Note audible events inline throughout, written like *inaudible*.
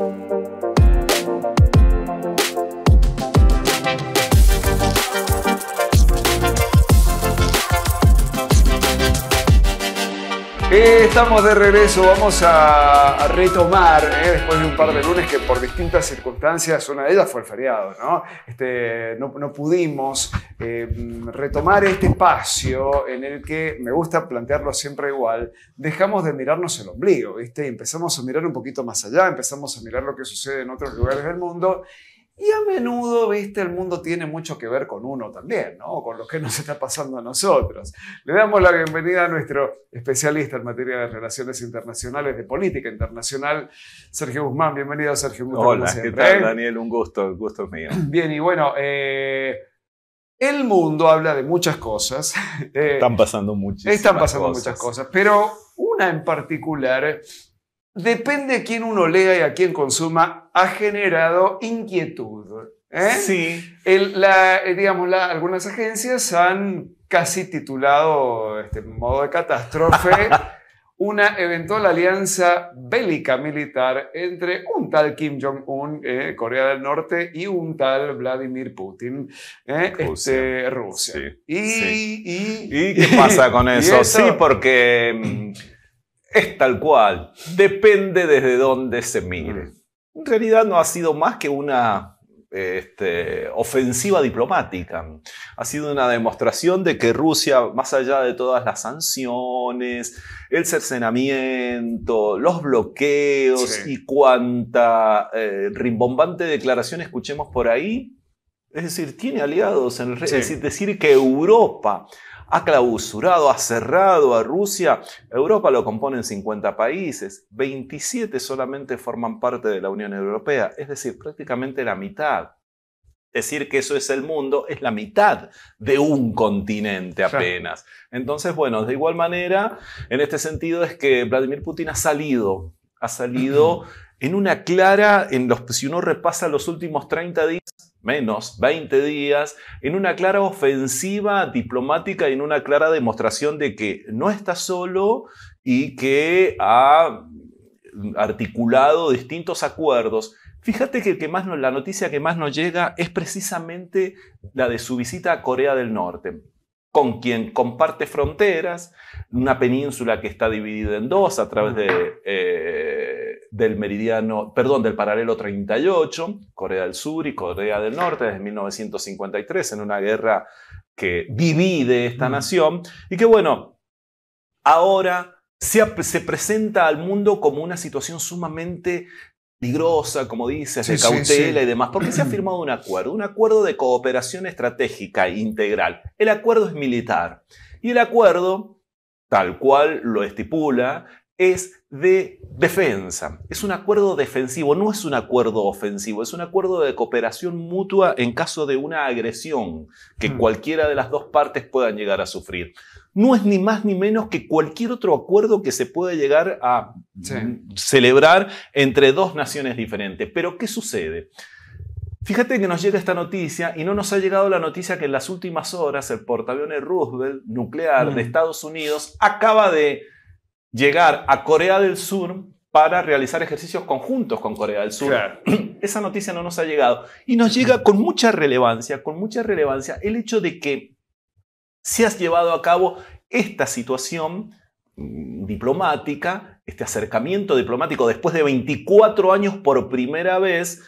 Thank you. estamos de regreso, vamos a, retomar ¿eh? después de un par de lunes que por distintas circunstancias, una de ellas fue el feriado, ¿no? Este, pudimos em, retomar este espacio en el que, me gusta plantearlo siempre igual, dejamos de mirarnos el ombligo, ¿viste? empezamos a mirar un poquito más allá, empezamos a mirar lo que sucede en otros lugares del mundo y a menudo, viste, el mundo tiene mucho que ver con uno también, ¿no? Con lo que nos está pasando a nosotros. Le damos la bienvenida a nuestro especialista en materia de relaciones internacionales, de política internacional, Sergio Guzmán. Bienvenido, Sergio. Hola, ¿qué tal, ¿eh? Daniel? Un gusto, el gusto mío. *clears throat* Bien, y bueno, eh, el mundo habla de muchas cosas. *laughs* Eh, están pasando cosas. Están pasando muchas cosas, pero una en particular depende a quién uno lea y a quién consuma, ha generado inquietud. ¿eh? Sí. la, eh, digamos, algunas agencias han casi titulado, este modo de catástrofe, *laughs* una eventual alianza bélica militar entre un tal Kim Jong-un, eh, Corea del Norte, y un tal Vladimir Putin, este, Rusia. Rusia. ¿Y, Y, qué pasa con *laughs* eso? Sí, porque mm, es tal cual, depende desde dónde se mire. En realidad no ha sido más que una este, ofensiva diplomática. Ha sido una demostración de que Rusia, más allá de todas las sanciones, el cercenamiento, los bloqueos y cuanta eh, rimbombante declaración escuchemos por ahí, es decir, tiene aliados en el Es decir, que Europa ha clausurado, ha cerrado a Rusia. Europa lo componen 50 países, 27 solamente forman parte de la Unión Europea, es decir, prácticamente la mitad. Decir que eso es el mundo es la mitad de un continente apenas. Entonces, bueno, de igual manera, en este sentido es que Vladimir Putin ha salido, ha salido *clears throat* en una clara, en los, si uno repasa los últimos 30 días, menos 20 días, en una clara ofensiva diplomática y en una clara demostración de que no está solo y que ha articulado distintos acuerdos. Fíjate que, que más la noticia que más nos llega es precisamente la de su visita a Corea del Norte con quien comparte fronteras, una península que está dividida en dos a través de eh, del meridiano, perdón, del paralelo 38, Corea del Sur y Corea del Norte desde 1953 en una guerra que divide esta mm. nación y que bueno, ahora se, presenta al mundo como una situación sumamente peligrosa, como dices, de cautela y demás, porque se ha firmado un acuerdo, un acuerdo de cooperación estratégica e integral. El acuerdo es militar y el acuerdo, tal cual lo estipula, es de defensa. Es un acuerdo defensivo, no es un acuerdo ofensivo, es un acuerdo de cooperación mutua en caso de una agresión que hmm. cualquiera de las dos partes puedan llegar a sufrir. No es ni más ni menos que cualquier otro acuerdo que se pueda llegar a celebrar entre dos naciones diferentes. Pero ¿qué sucede? Fíjate que nos llega esta noticia y no nos ha llegado la noticia que en las últimas horas el portaaviones Roosevelt nuclear de hmm. Estados Unidos acaba de llegar a Corea del Sur para realizar ejercicios conjuntos con Corea del Sur. *clears throat* Esa noticia no nos ha llegado. Y nos llega con mucha relevancia, con mucha relevancia, el hecho de que se ha llevado a cabo esta situación mm, diplomática, este acercamiento diplomático después de 24 años por primera vez.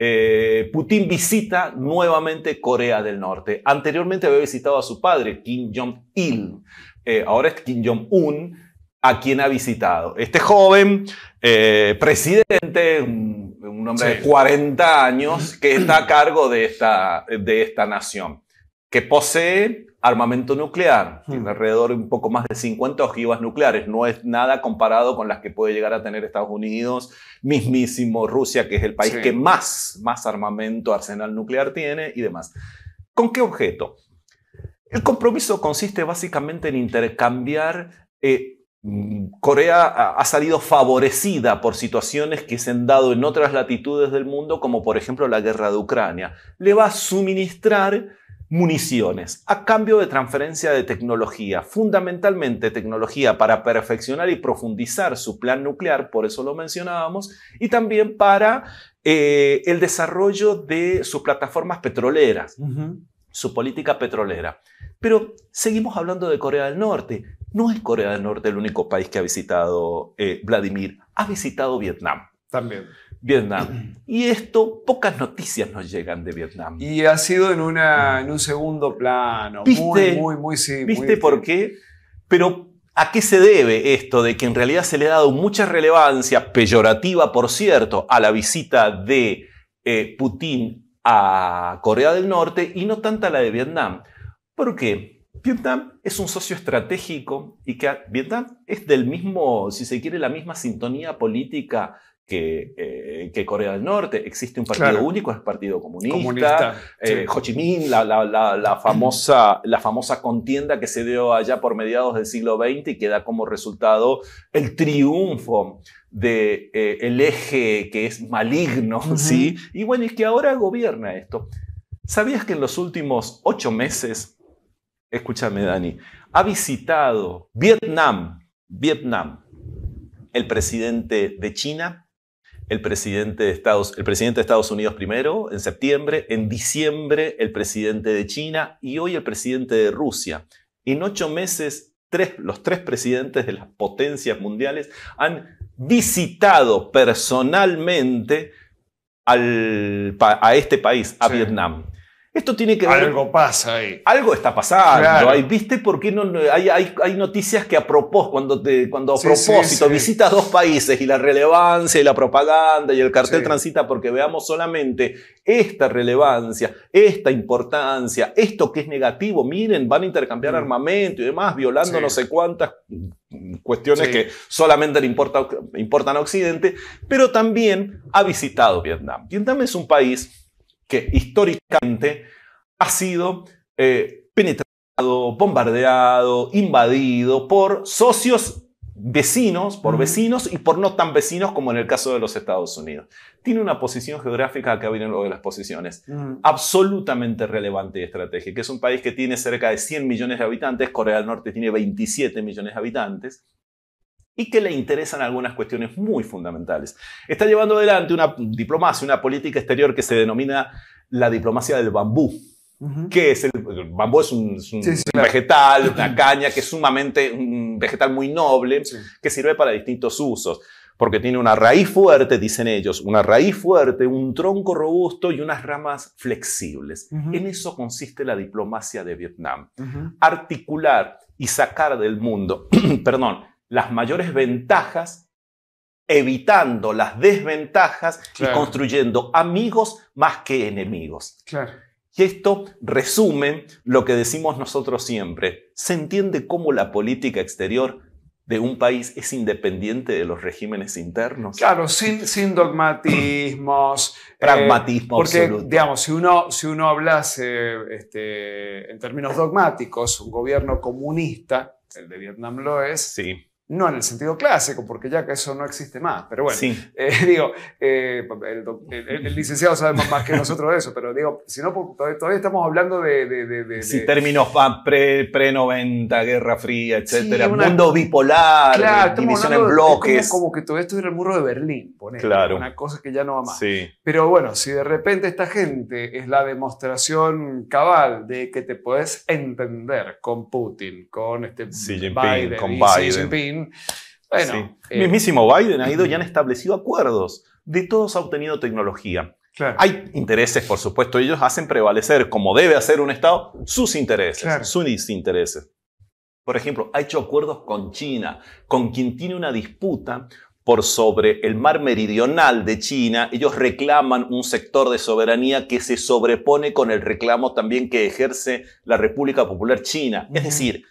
Eh, Putin visita nuevamente Corea del Norte. Anteriormente había visitado a su padre, Kim Jong-il. Eh, ahora es Kim Jong-un a quien ha visitado. Este joven eh, presidente, un, hombre de 40 años, que está a cargo de esta, de esta nación, que posee armamento nuclear, hmm. tiene alrededor de un poco más de 50 ojivas nucleares, no es nada comparado con las que puede llegar a tener Estados Unidos, mismísimo Rusia, que es el país que más, más armamento, arsenal nuclear tiene y demás. ¿Con qué objeto? El compromiso consiste básicamente en intercambiar eh, Corea ha salido favorecida por situaciones que se han dado en otras latitudes del mundo, como por ejemplo la guerra de Ucrania. Le va a suministrar municiones a cambio de transferencia de tecnología, fundamentalmente tecnología para perfeccionar y profundizar su plan nuclear, por eso lo mencionábamos, y también para eh, el desarrollo de sus plataformas petroleras, su política petrolera. Pero seguimos hablando de Corea del Norte no es Corea del Norte el único país que ha visitado eh, Vladimir, ha visitado Vietnam. También. Vietnam. Y esto, pocas noticias nos llegan de Vietnam. Y ha sido en, un segundo plano. muy, muy, muy, sí, ¿viste por qué? Pero ¿a qué se debe esto de que en realidad se le ha dado mucha relevancia, peyorativa por cierto, a la visita de eh, Putin a Corea del Norte y no tanta a la de Vietnam? ¿Por qué? Vietnam es un socio estratégico y que ah, Vietnam es del mismo, si se quiere, la misma sintonía política que, eh, Corea del Norte. Existe un partido único, es el Partido Comunista. comunista eh, Ho Chi Minh, la, famosa, la famosa contienda que se dio allá por mediados del siglo XX y que da como resultado el triunfo del de, eh, el eje que es maligno, ¿sí? Y bueno, es que ahora gobierna esto. ¿Sabías que en los últimos ocho meses escúchame Dani, ha visitado Vietnam, Vietnam, el presidente de China, el presidente de Estados, el presidente de Estados Unidos primero, en septiembre, en diciembre el presidente de China y hoy el presidente de Rusia. En ocho meses, los tres presidentes de las potencias mundiales han visitado personalmente a este país, a Vietnam. Esto tiene que ver. Algo pasa ahí. Algo está pasando. ¿Viste por qué no, hay, hay, noticias que a propósito, cuando, te, cuando a propósito visitas dos países y la relevancia y la propaganda y el cartel transita porque veamos solamente esta relevancia, esta importancia, esto que es negativo, miren, van a intercambiar mm. armamento y demás, violando no sé cuántas cuestiones que solamente le importa, importan a Occidente, pero también ha visitado Vietnam. Vietnam es un país que históricamente ha sido eh, penetrado, bombardeado, invadido por socios vecinos, por vecinos y por no tan vecinos como en el caso de los Estados Unidos. Tiene una posición geográfica que viene luego de las posiciones, absolutamente relevante y estratégica, que es un país que tiene cerca de 100 millones de habitantes, Corea del Norte tiene 27 millones de habitantes, y que le interesan algunas cuestiones muy fundamentales. Está llevando adelante una diplomacia, una política exterior que se denomina la diplomacia del bambú. que es el, bambú? Es un, vegetal, una *clears throat* caña que es sumamente un vegetal muy noble, que sirve para distintos usos porque tiene una raíz fuerte, dicen ellos, una raíz fuerte, un tronco robusto y unas ramas flexibles. En eso consiste la diplomacia de Vietnam. Articular y sacar del mundo, *clears throat* perdón, las mayores ventajas, evitando las desventajas y construyendo amigos más que enemigos. Y esto resume lo que decimos nosotros siempre. Se entiende cómo la política exterior de un país es independiente de los regímenes internos. Claro, sin, sin dogmatismos. Eh, Pragmatismo porque, digamos, si uno, si uno hablase este, en términos dogmáticos, un gobierno comunista, el de Vietnam lo es, sí no en el sentido clásico, porque ya que eso no existe más, pero bueno, *laughs* eh, digo, eh, el, licenciado sabe más, que nosotros de eso, pero digo, si todavía, todavía estamos hablando de... de, de, de términos pre-90, Guerra Fría, etcétera, mundo bipolar, división en bloques. Como, como, que todo esto era el muro de Berlín, poner una cosa que ya no va más. Pero bueno, si de repente esta gente es la demostración cabal de que te puedes entender con Putin, con este con Biden. Bueno, eh, mismísimo Biden ha ido y han establecido acuerdos. De todos ha obtenido tecnología. Hay intereses, por supuesto, ellos hacen prevalecer, como debe hacer un Estado, sus intereses, sus intereses. Por ejemplo, ha hecho acuerdos con China, con quien tiene una disputa por sobre el mar meridional de China. Ellos reclaman un sector de soberanía que se sobrepone con el reclamo también que ejerce la República Popular China. Es decir,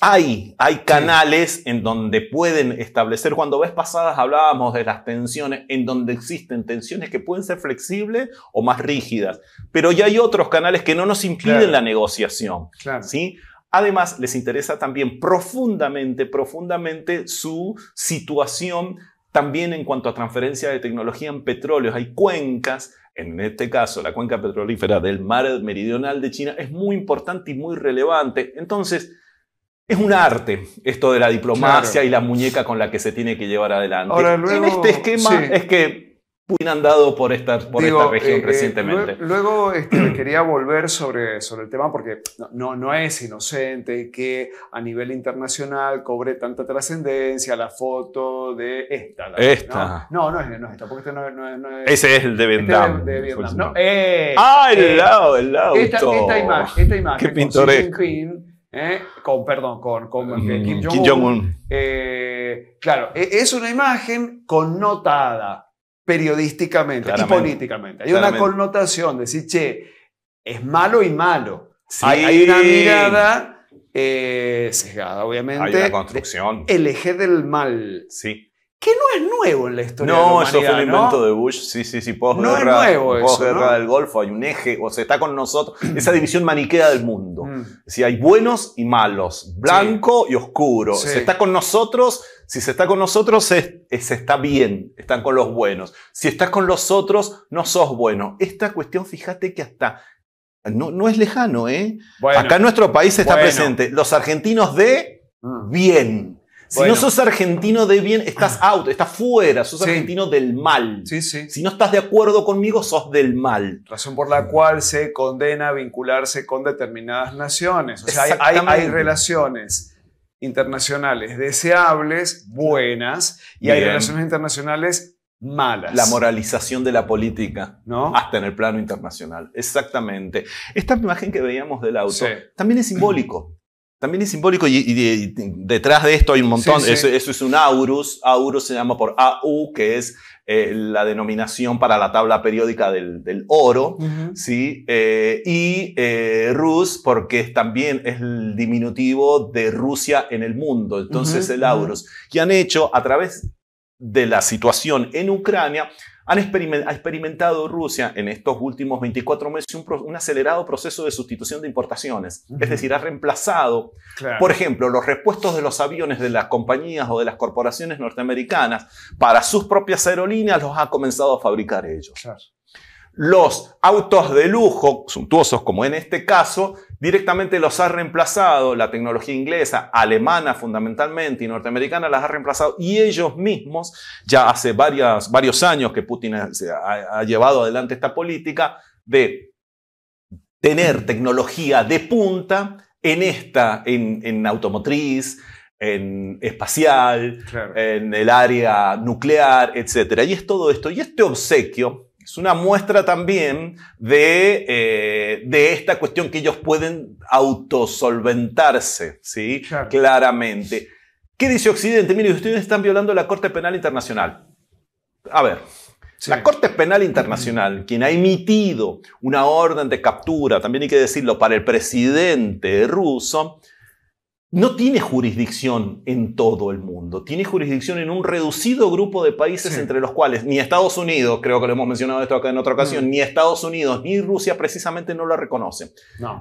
hay, canales en donde pueden establecer, cuando ves pasadas hablábamos de las tensiones, en donde existen tensiones que pueden ser flexibles o más rígidas, pero ya hay otros canales que no nos impiden la negociación. ¿sí? Además, les interesa también profundamente, profundamente su situación también en cuanto a transferencia de tecnología en petróleo. Hay cuencas, en este caso la cuenca petrolífera del mar meridional de China, es muy importante y muy relevante. Entonces, es un arte esto de la diplomacia y la muñeca con la que se tiene que llevar adelante. en este esquema es que Putin han andado por esta, por región eh, eh, recientemente. luego este, *clears throat* quería volver sobre, sobre el tema porque no, no es inocente que a nivel internacional cobre tanta trascendencia la foto de esta. esta. ¿no? ¿no? es, no es esta, porque este no, no, es... Ese es el de este Vietnam. Eh, ah, el lado, el lado. Esta, imagen, esta imagen. Qué pintoresco. ¿Eh? con, perdón, con, eh, Kim Jong-un. Eh, claro, e-, es una imagen connotada periodísticamente y políticamente. Hay una connotación, de decir, che, es malo y malo. Hay, una mirada sesgada, obviamente. Hay una construcción. El eje del mal. Sí que no es nuevo en la historia. de la ¿no? eso fue un invento de Bush. Sí, sí, sí, posguerra. No es nuevo Posguerra ¿no? del Golfo, hay un eje, o se está con nosotros. *clears throat* Esa división maniquea del mundo. Mm. Si hay buenos y malos, blanco y oscuro. Se está con nosotros, si se está con nosotros, se, está bien, están con los buenos. Si estás con los otros, no sos bueno. Esta cuestión, fíjate que hasta. No, es lejano, ¿eh? Acá en nuestro país está presente. Los argentinos de mm. bien. Si no sos argentino de bien, estás ah. out, estás fuera, sos argentino del mal. Si no estás de acuerdo conmigo, sos del mal. Razón por la cual se condena a vincularse con determinadas naciones. O sea, hay, relaciones internacionales deseables, buenas, y hay relaciones internacionales malas. La moralización de la política, ¿no? Hasta en el plano internacional. Exactamente. Esta imagen que veíamos del auto también es simbólico. También es simbólico y, detrás de esto hay un montón. Eso, es un aurus. Aurus se llama por AU, que es eh, la denominación para la tabla periódica del, oro. ¿sí? Eh, y eh, Rus, porque también es el diminutivo de Rusia en el mundo. Entonces el aurus. que han hecho a través de la situación en Ucrania, han ha experimentado Rusia en estos últimos 24 meses un, acelerado proceso de sustitución de importaciones. Es decir, ha reemplazado, por ejemplo, los repuestos de los aviones de las compañías o de las corporaciones norteamericanas para sus propias aerolíneas los ha comenzado a fabricar ellos. Los autos de lujo, suntuosos como en este caso, directamente los ha reemplazado la tecnología inglesa, alemana fundamentalmente y norteamericana, las ha reemplazado y ellos mismos, ya hace varias, varios años que Putin ha, llevado adelante esta política de tener tecnología de punta en esta, en, automotriz, en espacial, en el área nuclear, etc. Y es todo esto. Y este obsequio es una muestra también eh, de, esta cuestión que ellos pueden autosolventarse, ¿sí? Claramente. ¿Qué dice Occidente? Mire, ustedes están violando la Corte Penal Internacional. A ver, La Corte Penal Internacional, mm. quien ha emitido una orden de captura, también hay que decirlo, para el presidente ruso, no tiene jurisdicción en todo el mundo, tiene jurisdicción en un reducido grupo de países entre los cuales ni Estados Unidos, creo que lo hemos mencionado esto acá en otra ocasión, mm. ni Estados Unidos ni Rusia precisamente no la reconocen.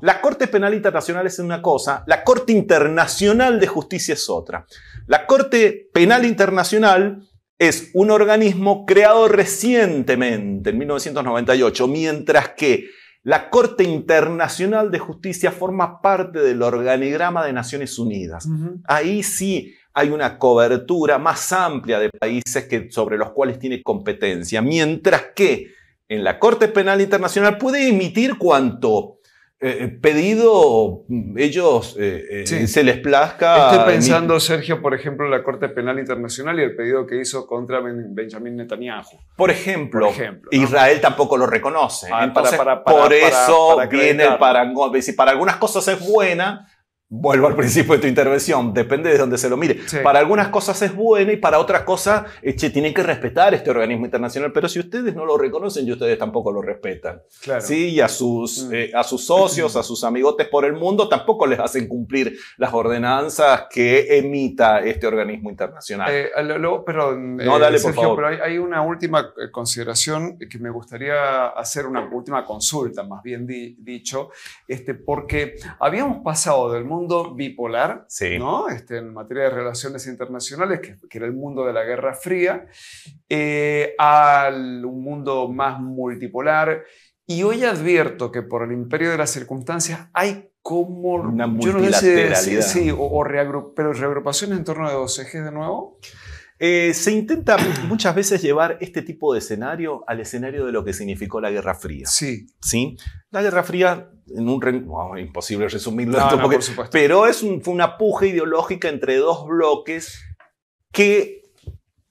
La Corte Penal Internacional es una cosa, la Corte Internacional de Justicia es otra. La Corte Penal Internacional es un organismo creado recientemente, en 1998, mientras que la Corte Internacional de Justicia forma parte del organigrama de Naciones Unidas. Ahí sí hay una cobertura más amplia de países que, sobre los cuales tiene competencia, mientras que en la Corte Penal Internacional puede emitir cuanto eh, eh, pedido ellos eh, se les plazca. Estoy pensando, Sergio, por ejemplo, en la Corte Penal Internacional y el pedido que hizo contra Benjamín Netanyahu. Por ejemplo, Israel tampoco lo reconoce. Ah, por eso viene el parangón. Si para algunas cosas es buena, Vuelvo al principio de tu intervención, depende de dónde se lo mire. Para algunas cosas es bueno y para otras cosas, eh, tienen que respetar este organismo internacional, pero si ustedes no lo reconocen y ustedes tampoco lo respetan. Sí, y a sus, mm. eh, a sus socios, mm. a sus amigotes por el mundo, tampoco les hacen cumplir las ordenanzas que emita este organismo internacional. Eh, no, eh, dale, por favor. pero hay, una última consideración que me gustaría hacer, una última consulta, más bien dicho, este, porque habíamos pasado del mundo mundo bipolar, ¿no? Este, en materia de relaciones internacionales, que, era el mundo de la Guerra Fría, eh, al a un mundo más multipolar. Y hoy advierto que por el imperio de las circunstancias hay como... Una multilateralidad. Yo no sé, si o, pero reagrupaciones en torno de dos ejes de nuevo. Eh, se intenta *clears throat* muchas veces llevar este tipo de escenario al escenario de lo que significó la Guerra Fría. Sí. ¿sí? La Guerra Fría imposible resumirlo pero es fue una puja ideológica entre dos bloques que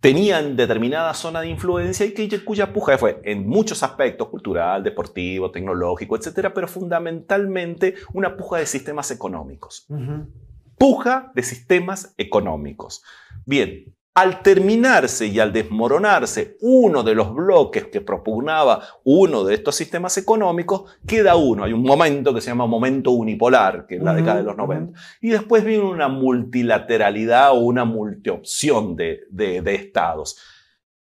tenían determinada zona de influencia y que, cuya puja fue en muchos aspectos, cultural, deportivo, tecnológico, etc pero fundamentalmente una puja de sistemas económicos. Puja de sistemas económicos. Bien, al terminarse y al desmoronarse uno de los bloques que propugnaba uno de estos sistemas económicos, queda uno. Hay un momento que se llama momento unipolar, que es la década de los 90. Y después viene una multilateralidad o una multiopción de, de, estados.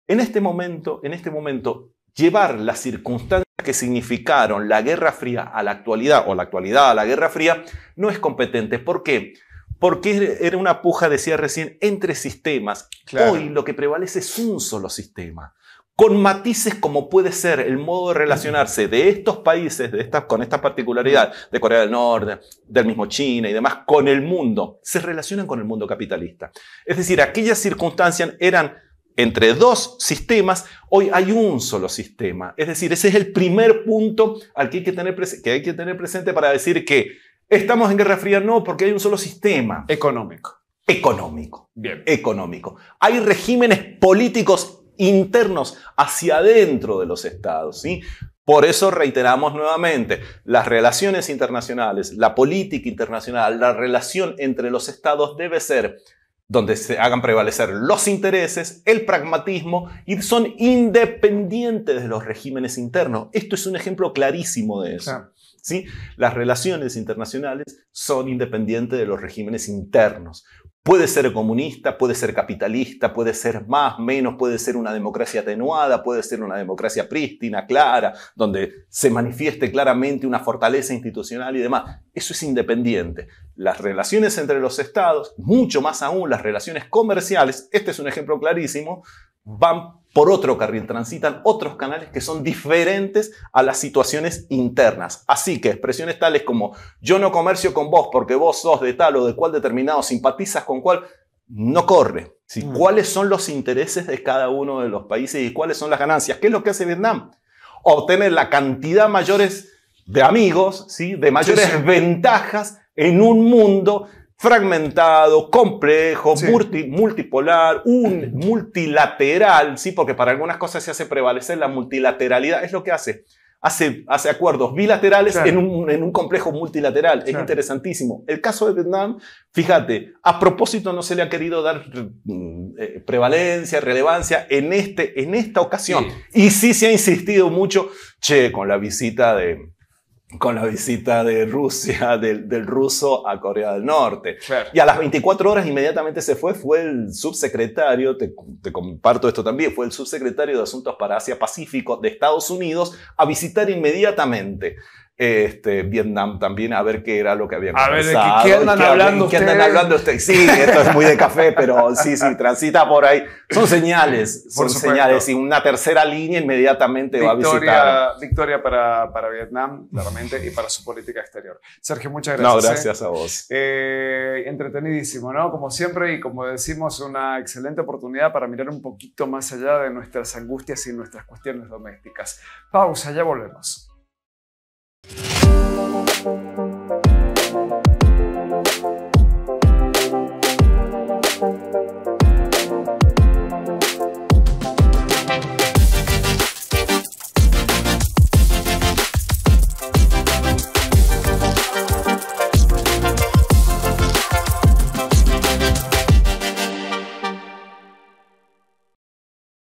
En este momento, en este momento, llevar las circunstancias que significaron la Guerra Fría a la actualidad o la actualidad a la Guerra Fría no es competente. ¿Por qué? Porque era una puja, decía recién, entre sistemas. Hoy lo que prevalece es un solo sistema con matices como puede ser el modo de relacionarse de estos países, de con esta particularidad de Corea del Norte, del mismo China y demás, con el mundo, se relacionan con el mundo capitalista. Es decir, aquellas circunstancias eran entre dos sistemas, hoy hay un solo sistema. Es decir, ese es el primer punto al que hay que tener, que hay que tener presente para decir que ¿Estamos en guerra fría? No, porque hay un solo sistema. Económico. Económico. Bien. Económico. Hay regímenes políticos internos hacia adentro de los estados, ¿sí? Por eso reiteramos nuevamente, las relaciones internacionales, la política internacional, la relación entre los estados debe ser donde se hagan prevalecer los intereses, el pragmatismo y son independientes de los regímenes internos. Esto es un ejemplo clarísimo de eso. Las relaciones internacionales son independientes de los regímenes internos. Puede ser comunista, puede ser capitalista, puede ser más, menos, puede ser una democracia atenuada, puede ser una democracia prístina, clara, donde se manifieste claramente una fortaleza institucional y demás. Eso es independiente. Las relaciones entre los estados, mucho más aún las relaciones comerciales, este es un ejemplo clarísimo, van por otro carril, transitan otros canales que son diferentes a las situaciones internas. Así que expresiones tales como yo no comercio con vos porque vos sos de tal o de cual determinado, simpatizas con cual, no corre. Si mm. ¿Cuáles son los intereses de cada uno de los países y cuáles son las ganancias? ¿Qué es lo que hace Vietnam? Obtener la cantidad mayores de amigos, ¿sí? de mayores ventajas en un mundo fragmentado, complejo, multi, multipolar, un multilateral, ¿sí? porque para algunas cosas se hace prevalecer la multilateralidad, es lo que hace. Hace, hace acuerdos bilaterales en, un, en, un, complejo multilateral. Es interesantísimo. El caso de Vietnam, fíjate, a propósito no se le ha querido dar mm, eh, prevalencia, relevancia en, este, en esta ocasión. Y sí se ha insistido mucho, che, con la visita de, con la visita de Rusia, *laughs* del, ruso a Corea del Norte. Y a las 24 horas inmediatamente se fue, fue el subsecretario, te, comparto esto también, fue el subsecretario de Asuntos para Asia Pacífico de Estados Unidos a visitar inmediatamente este, Vietnam también, a ver qué era lo que habían A ver, ¿de qué, andan hablando ustedes? Este-, sí, esto es muy de café, pero sí, sí, transita por ahí. Son *laughs* señales, son señales. Y una tercera línea inmediatamente va a visitar. Victoria para, Vietnam, claramente, y para su política exterior. Sergio, muchas gracias. No, ¿eh? gracias a vos. Eh, entretenidísimo, ¿no? Como siempre, y como decimos, una excelente oportunidad para mirar un poquito más allá de nuestras angustias y nuestras cuestiones domésticas. Pausa, ya volvemos.